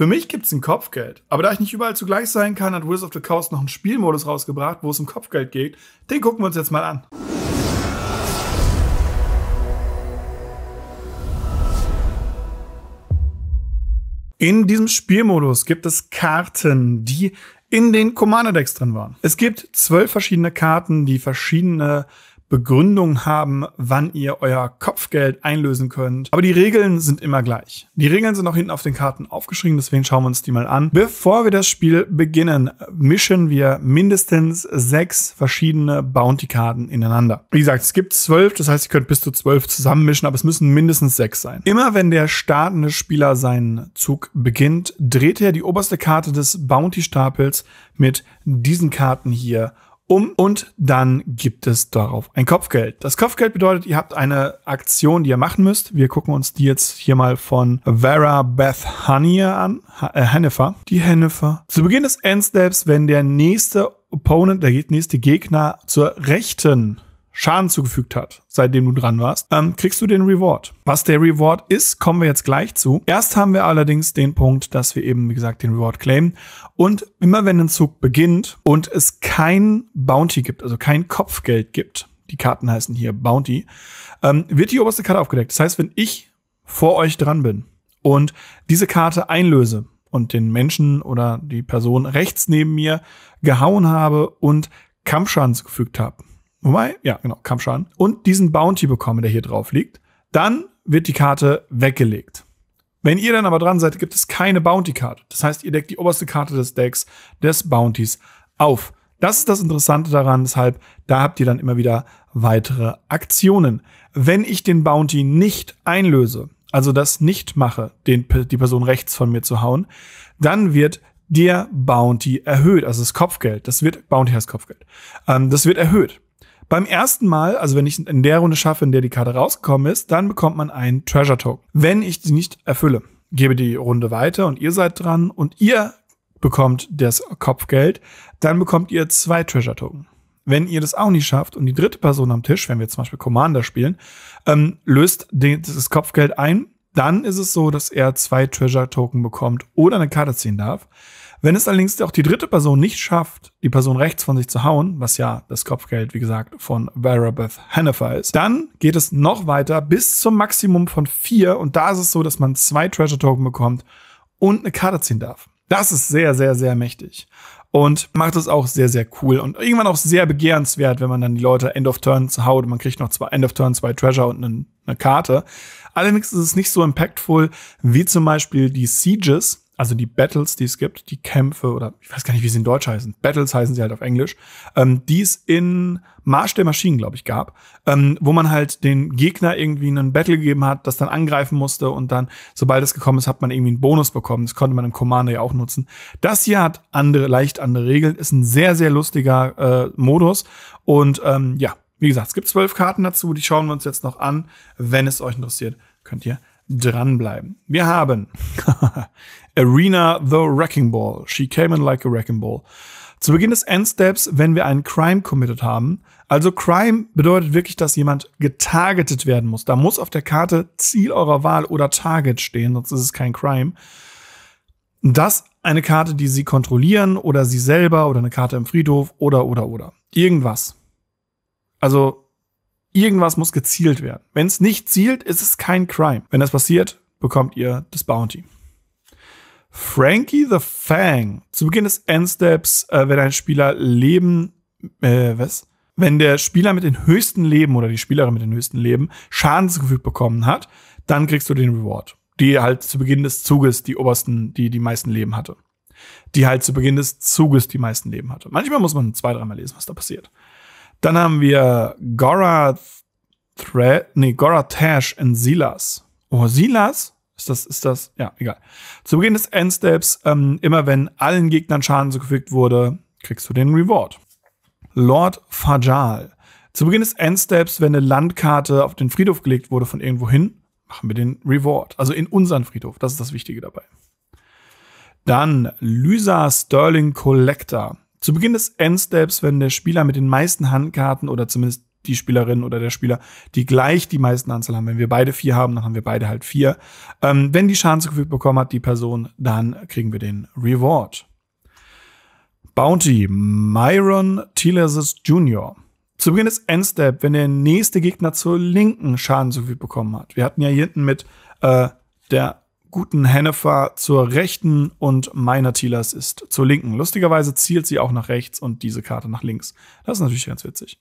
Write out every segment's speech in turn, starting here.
Für mich gibt es ein Kopfgeld. Aber da ich nicht überall zugleich sein kann, hat Wizards of the Coast noch einen Spielmodus rausgebracht, wo es um Kopfgeld geht. Den gucken wir uns jetzt mal an. In diesem Spielmodus gibt es Karten, die in den Commander-Decks drin waren. Es gibt zwölf verschiedene Karten, die verschiedene Begründung haben, wann ihr euer Kopfgeld einlösen könnt. Aber die Regeln sind immer gleich. Die Regeln sind auch hinten auf den Karten aufgeschrieben, deswegen schauen wir uns die mal an. Bevor wir das Spiel beginnen, mischen wir mindestens sechs verschiedene Bounty-Karten ineinander. Wie gesagt, es gibt zwölf, das heißt, ihr könnt bis zu zwölf zusammenmischen, aber es müssen mindestens sechs sein. Immer wenn der startende Spieler seinen Zug beginnt, dreht er die oberste Karte des Bounty-Stapels mit diesen Karten hier um und dann gibt es darauf ein Kopfgeld. Das Kopfgeld bedeutet, ihr habt eine Aktion, die ihr machen müsst. Wir gucken uns die jetzt hier mal von Vera Beth Hanier an. H äh, Hennifer. Die Hennifer. Zu Beginn des Endsteps, wenn der nächste Opponent, der nächste Gegner zur rechten Schaden zugefügt hat, seitdem du dran warst, ähm, kriegst du den Reward. Was der Reward ist, kommen wir jetzt gleich zu. Erst haben wir allerdings den Punkt, dass wir eben, wie gesagt, den Reward claimen. Und immer wenn ein Zug beginnt und es kein Bounty gibt, also kein Kopfgeld gibt, die Karten heißen hier Bounty, ähm, wird die oberste Karte aufgedeckt. Das heißt, wenn ich vor euch dran bin und diese Karte einlöse und den Menschen oder die Person rechts neben mir gehauen habe und Kampfschaden zugefügt habe, Wobei, ja, genau, Kampfschaden. Und diesen Bounty bekommen, der hier drauf liegt. Dann wird die Karte weggelegt. Wenn ihr dann aber dran seid, gibt es keine Bounty-Karte. Das heißt, ihr deckt die oberste Karte des Decks des Bounties auf. Das ist das Interessante daran, deshalb, da habt ihr dann immer wieder weitere Aktionen. Wenn ich den Bounty nicht einlöse, also das nicht mache, den, die Person rechts von mir zu hauen, dann wird der Bounty erhöht, also das Kopfgeld. Das wird, Bounty heißt Kopfgeld. Ähm, das wird erhöht. Beim ersten Mal, also wenn ich in der Runde schaffe, in der die Karte rausgekommen ist, dann bekommt man einen Treasure Token. Wenn ich die nicht erfülle, gebe die Runde weiter und ihr seid dran und ihr bekommt das Kopfgeld, dann bekommt ihr zwei Treasure Token. Wenn ihr das auch nicht schafft und die dritte Person am Tisch, wenn wir zum Beispiel Commander spielen, ähm, löst den, das Kopfgeld ein, dann ist es so, dass er zwei Treasure Token bekommt oder eine Karte ziehen darf. Wenn es allerdings auch die dritte Person nicht schafft, die Person rechts von sich zu hauen, was ja das Kopfgeld, wie gesagt, von Verabeth Hannifer ist, dann geht es noch weiter bis zum Maximum von vier. Und da ist es so, dass man zwei Treasure Token bekommt und eine Karte ziehen darf. Das ist sehr, sehr, sehr mächtig. Und macht es auch sehr, sehr cool und irgendwann auch sehr begehrenswert, wenn man dann die Leute End of Turn zu haut. Man kriegt noch zwei End of Turn, zwei Treasure und eine, eine Karte. Allerdings ist es nicht so impactful wie zum Beispiel die Sieges, also die Battles, die es gibt, die Kämpfe oder ich weiß gar nicht, wie sie in Deutsch heißen. Battles heißen sie halt auf Englisch, ähm, die es in Marsch der Maschinen, glaube ich, gab, ähm, wo man halt den Gegner irgendwie einen Battle gegeben hat, das dann angreifen musste und dann, sobald es gekommen ist, hat man irgendwie einen Bonus bekommen. Das konnte man im Commander ja auch nutzen. Das hier hat andere, leicht andere Regeln, ist ein sehr, sehr lustiger äh, Modus und ähm, ja, wie gesagt, es gibt zwölf Karten dazu, die schauen wir uns jetzt noch an. Wenn es euch interessiert, könnt ihr dranbleiben. Wir haben Arena the Wrecking Ball. She came in like a Wrecking Ball. Zu Beginn des Endsteps, wenn wir einen Crime committed haben. Also Crime bedeutet wirklich, dass jemand getargetet werden muss. Da muss auf der Karte Ziel eurer Wahl oder Target stehen, sonst ist es kein Crime. Das eine Karte, die sie kontrollieren oder sie selber oder eine Karte im Friedhof oder oder oder. Irgendwas. Also Irgendwas muss gezielt werden. Wenn es nicht zielt, ist es kein Crime. Wenn das passiert, bekommt ihr das Bounty. Frankie the Fang. Zu Beginn des Endsteps, äh, wenn ein Spieler Leben, äh, was? Wenn der Spieler mit den höchsten Leben oder die Spielerin mit den höchsten Leben Schaden zugefügt bekommen hat, dann kriegst du den Reward. Die halt zu Beginn des Zuges die obersten, die die meisten Leben hatte. Die halt zu Beginn des Zuges die meisten Leben hatte. Manchmal muss man zwei, dreimal lesen, was da passiert. Dann haben wir Gora, nee, Gora Tash in Silas. Oh, Silas? Ist das, ist das, ja, egal. Zu Beginn des Endsteps, ähm, immer wenn allen Gegnern Schaden zugefügt wurde, kriegst du den Reward. Lord Fajal. Zu Beginn des Endsteps, wenn eine Landkarte auf den Friedhof gelegt wurde von irgendwohin, machen wir den Reward. Also in unseren Friedhof. Das ist das Wichtige dabei. Dann Lysa Sterling Collector. Zu Beginn des Endsteps, wenn der Spieler mit den meisten Handkarten oder zumindest die Spielerin oder der Spieler, die gleich die meisten Anzahl haben. Wenn wir beide vier haben, dann haben wir beide halt vier. Ähm, wenn die Schaden zugefügt bekommen hat, die Person, dann kriegen wir den Reward. Bounty Myron Telesis Jr. Zu Beginn des Endstep, wenn der nächste Gegner zur linken Schaden zugefügt bekommen hat. Wir hatten ja hier hinten mit äh, der guten Hennefer zur rechten und meiner Tilas ist zur linken. Lustigerweise zielt sie auch nach rechts und diese Karte nach links. Das ist natürlich ganz witzig.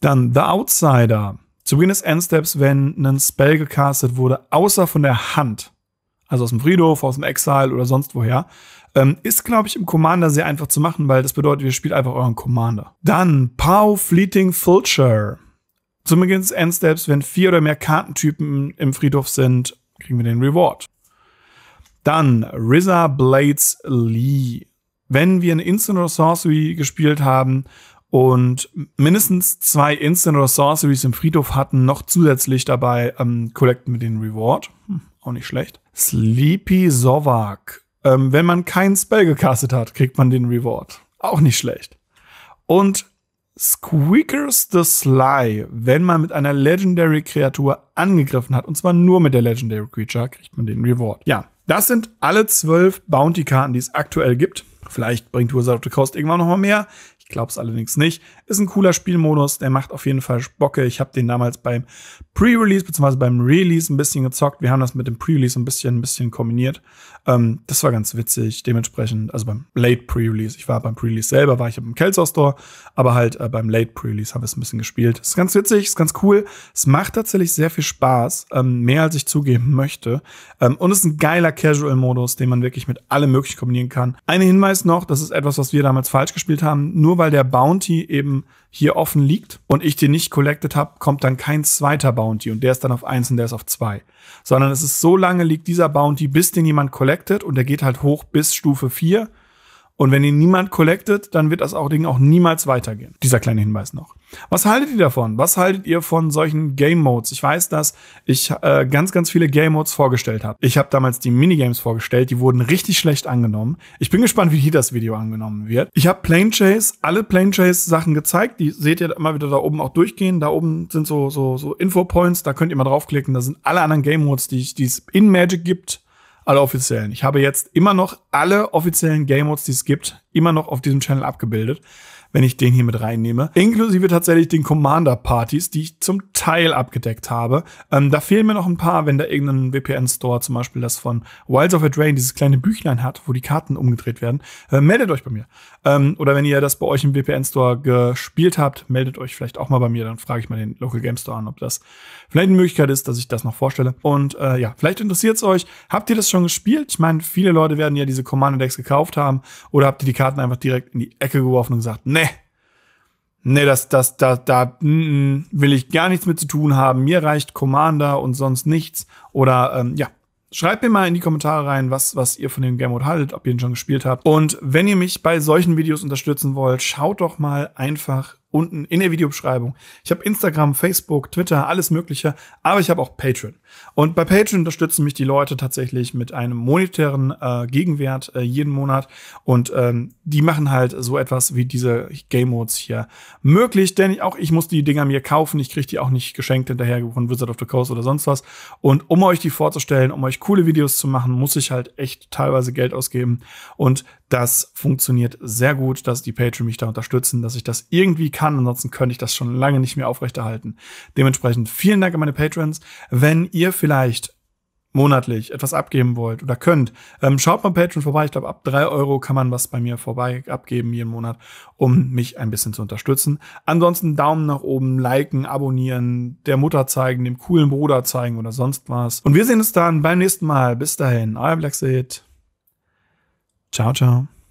Dann The Outsider. Zu Beginn des Endsteps, wenn ein Spell gecastet wurde, außer von der Hand, also aus dem Friedhof, aus dem Exile oder sonst woher, ähm, ist, glaube ich, im Commander sehr einfach zu machen, weil das bedeutet, ihr spielt einfach euren Commander. Dann Pow Fleeting Fulcher. Zu Beginn des Endsteps, wenn vier oder mehr Kartentypen im Friedhof sind, kriegen wir den Reward. Dann Rizza Blades Lee. Wenn wir ein Instant or Sorcery gespielt haben und mindestens zwei Instant or Sorceries im Friedhof hatten, noch zusätzlich dabei ähm, collecten wir den Reward. Hm, auch nicht schlecht. Sleepy Sovak. Ähm, wenn man keinen Spell gecastet hat, kriegt man den Reward. Auch nicht schlecht. Und Squeakers the Sly, wenn man mit einer Legendary Kreatur angegriffen hat, und zwar nur mit der Legendary Creature, kriegt man den Reward. Ja, das sind alle zwölf Bounty-Karten, die es aktuell gibt. Vielleicht bringt Wizard of the Coast irgendwann noch mal mehr es allerdings nicht. Ist ein cooler Spielmodus, der macht auf jeden Fall Bocke. Ich habe den damals beim Pre-Release bzw. beim Release ein bisschen gezockt. Wir haben das mit dem Pre-Release ein bisschen, ein bisschen kombiniert. Ähm, das war ganz witzig. Dementsprechend, also beim Late Pre-Release. Ich war beim Pre-Release selber, war ich im Kelso Store, aber halt äh, beim Late Pre-Release habe ich es ein bisschen gespielt. Ist ganz witzig, ist ganz cool. Es macht tatsächlich sehr viel Spaß, ähm, mehr als ich zugeben möchte. Ähm, und ist ein geiler Casual-Modus, den man wirklich mit allem möglich kombinieren kann. Ein Hinweis noch, das ist etwas, was wir damals falsch gespielt haben. Nur weil weil der Bounty eben hier offen liegt und ich den nicht collected habe, kommt dann kein zweiter Bounty und der ist dann auf 1 und der ist auf 2. Sondern es ist so lange liegt dieser Bounty, bis den jemand collected und der geht halt hoch bis Stufe 4. Und wenn ihn niemand collectet, dann wird das auch Ding auch niemals weitergehen. Dieser kleine Hinweis noch. Was haltet ihr davon? Was haltet ihr von solchen Game Modes? Ich weiß, dass ich äh, ganz, ganz viele Game Modes vorgestellt habe. Ich habe damals die Minigames vorgestellt, die wurden richtig schlecht angenommen. Ich bin gespannt, wie hier das Video angenommen wird. Ich habe Plane Chase, alle Plane Chase Sachen gezeigt. Die seht ihr immer wieder da oben auch durchgehen. Da oben sind so, so, so Info Points, da könnt ihr mal draufklicken. Da sind alle anderen Game Modes, die es in Magic gibt alle offiziellen. Ich habe jetzt immer noch alle offiziellen Game Modes, die es gibt, immer noch auf diesem Channel abgebildet wenn ich den hier mit reinnehme. Inklusive tatsächlich den Commander-Partys, die ich zum Teil abgedeckt habe. Ähm, da fehlen mir noch ein paar, wenn da irgendein VPN-Store zum Beispiel das von Wilds of a Drain, dieses kleine Büchlein hat, wo die Karten umgedreht werden. Äh, meldet euch bei mir. Ähm, oder wenn ihr das bei euch im VPN-Store gespielt habt, meldet euch vielleicht auch mal bei mir. Dann frage ich mal den Local Game Store an, ob das vielleicht eine Möglichkeit ist, dass ich das noch vorstelle. Und äh, ja, vielleicht interessiert es euch. Habt ihr das schon gespielt? Ich meine, viele Leute werden ja diese Commander-Decks gekauft haben. Oder habt ihr die Karten einfach direkt in die Ecke geworfen und gesagt, nee, Nee, das, das, da, da mm, mm, will ich gar nichts mit zu tun haben. Mir reicht Commander und sonst nichts. Oder ähm, ja, Schreibt mir mal in die Kommentare rein, was, was ihr von dem Game Mode haltet, ob ihr ihn schon gespielt habt. Und wenn ihr mich bei solchen Videos unterstützen wollt, schaut doch mal einfach unten in der Videobeschreibung. Ich habe Instagram, Facebook, Twitter, alles Mögliche, aber ich habe auch Patreon. Und bei Patreon unterstützen mich die Leute tatsächlich mit einem monetären äh, Gegenwert äh, jeden Monat. Und ähm, die machen halt so etwas wie diese Game Modes hier möglich, denn auch ich muss die Dinger mir kaufen. Ich kriege die auch nicht geschenkt hinterher von Wizard of the Coast oder sonst was. Und um euch die vorzustellen, um euch coole Videos zu machen, muss ich halt echt teilweise Geld ausgeben. Und das funktioniert sehr gut, dass die Patreon mich da unterstützen, dass ich das irgendwie kann. Ansonsten könnte ich das schon lange nicht mehr aufrechterhalten. Dementsprechend vielen Dank an meine Patrons. Wenn ihr vielleicht monatlich etwas abgeben wollt oder könnt, ähm, schaut mal Patreon vorbei. Ich glaube, ab drei Euro kann man was bei mir vorbei abgeben jeden Monat, um mich ein bisschen zu unterstützen. Ansonsten Daumen nach oben, liken, abonnieren, der Mutter zeigen, dem coolen Bruder zeigen oder sonst was. Und wir sehen uns dann beim nächsten Mal. Bis dahin, euer Blackseed. Ciao, ciao.